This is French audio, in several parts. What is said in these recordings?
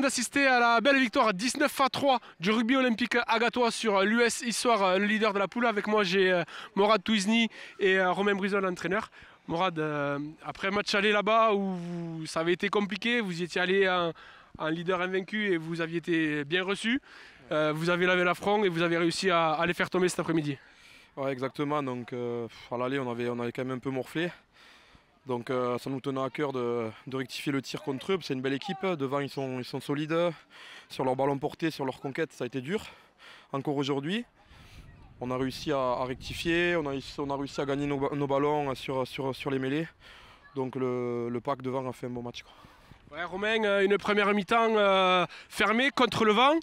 d'assister à la belle victoire 19 à 3 du rugby olympique agatois sur l'US Histoire, euh, le leader de la poule. Avec moi, j'ai euh, Morad Touizni et euh, Romain Brison, l'entraîneur. Morad, après un match aller là-bas où ça avait été compliqué, vous y étiez allé en, leader invaincu et vous aviez été bien reçu. vous avez lavé la front et vous avez réussi à, les faire tomber cet après-midi. Ouais, exactement. Donc, à l'aller, on avait, on avait quand même un peu morflé. Donc euh, ça nous tenait à cœur de, rectifier le tir contre eux. C'est une belle équipe. Devant, ils sont, ils sont solides. Sur leur ballon porté, sur leur conquête, ça a été dur. Encore aujourd'hui. On a réussi à, rectifier, on a, réussi à gagner nos, ballons euh, sur, les mêlées. Donc le, pack devant a fait un bon match. Romain, euh, une première mi-temps euh, fermée contre le vent,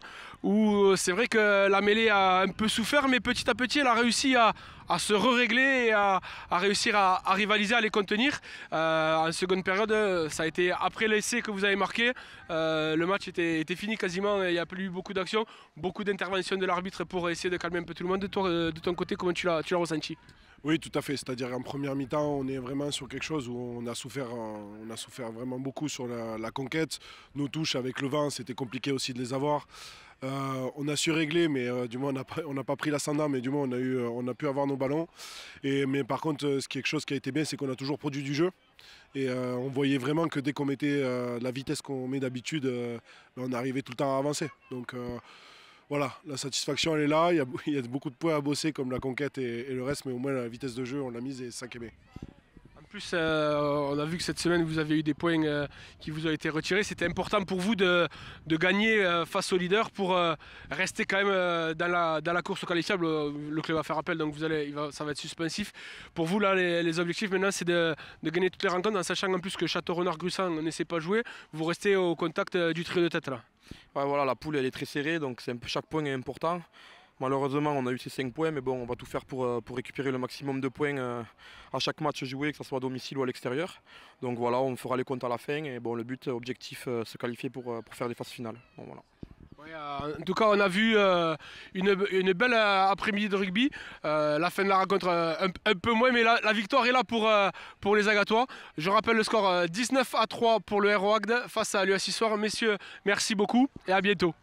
où euh, c'est vrai que la mêlée a un peu souffert, mais petit à petit, elle a réussi à, à se régler et à, réussir à, rivaliser, à les contenir. en seconde période, ça a été après l'essai que vous avez marqué. le match était, fini quasiment, il n'y a plus eu beaucoup d'action, beaucoup d'interventions de l'arbitre pour essayer de calmer un peu tout le monde. de ton côté, comment tu l'as ressenti oui, tout à fait. C'est-à-dire en première mi-temps, on est vraiment sur quelque chose où on a souffert, on a souffert vraiment beaucoup sur la, conquête. Nos touches avec le vent, c'était compliqué aussi de les avoir. Euh, on a su régler, mais euh, du moins on n'a pas, pris l'ascendant, mais du moins on a, eu, euh, on a pu avoir nos ballons. Et, mais par contre, ce qui est quelque chose qui a été bien, c'est qu'on a toujours produit du jeu. Et on voyait vraiment que dès qu'on mettait la vitesse qu'on met d'habitude, ben, on arrivait tout le temps à avancer. Donc voilà, la satisfaction, elle est là. Il y, a, beaucoup de points à bosser, comme la conquête et, le reste, mais au moins la vitesse de jeu, on l'a mise et ça qu'aimé. En plus, euh, on a vu que cette semaine, vous avez eu des points euh, qui vous ont été retirés. C'était important pour vous de, gagner euh, face au leader pour rester quand même dans la, course au qualifiable. Le club va faire appel, donc vous allez, ça va être suspensif. Pour vous, là, les, objectifs maintenant, c'est de, gagner toutes les rencontres en sachant en plus que château renard grussan ne sait pas jouer. Vous restez au contact du trio de tête là voilà, la poule elle est très serrée, donc chaque point est important. Malheureusement, on a eu ces 5 points, mais bon, on va tout faire pour, euh, récupérer le maximum de points euh, à chaque match joué, que ce soit à domicile ou à l'extérieur. Donc voilà, on fera les comptes à la fin. Et bon, le but, objectif, euh, se qualifier pour, faire des phases finales. Euh, en tout cas, on a vu euh, une, belle euh, après-midi de rugby. la fin de la rencontre, un, peu moins, mais la, victoire est là pour, pour les Agatois. Je rappelle le score 19 à 3 pour le ROAGD face à l'USI Soir. Messieurs, merci beaucoup et à bientôt.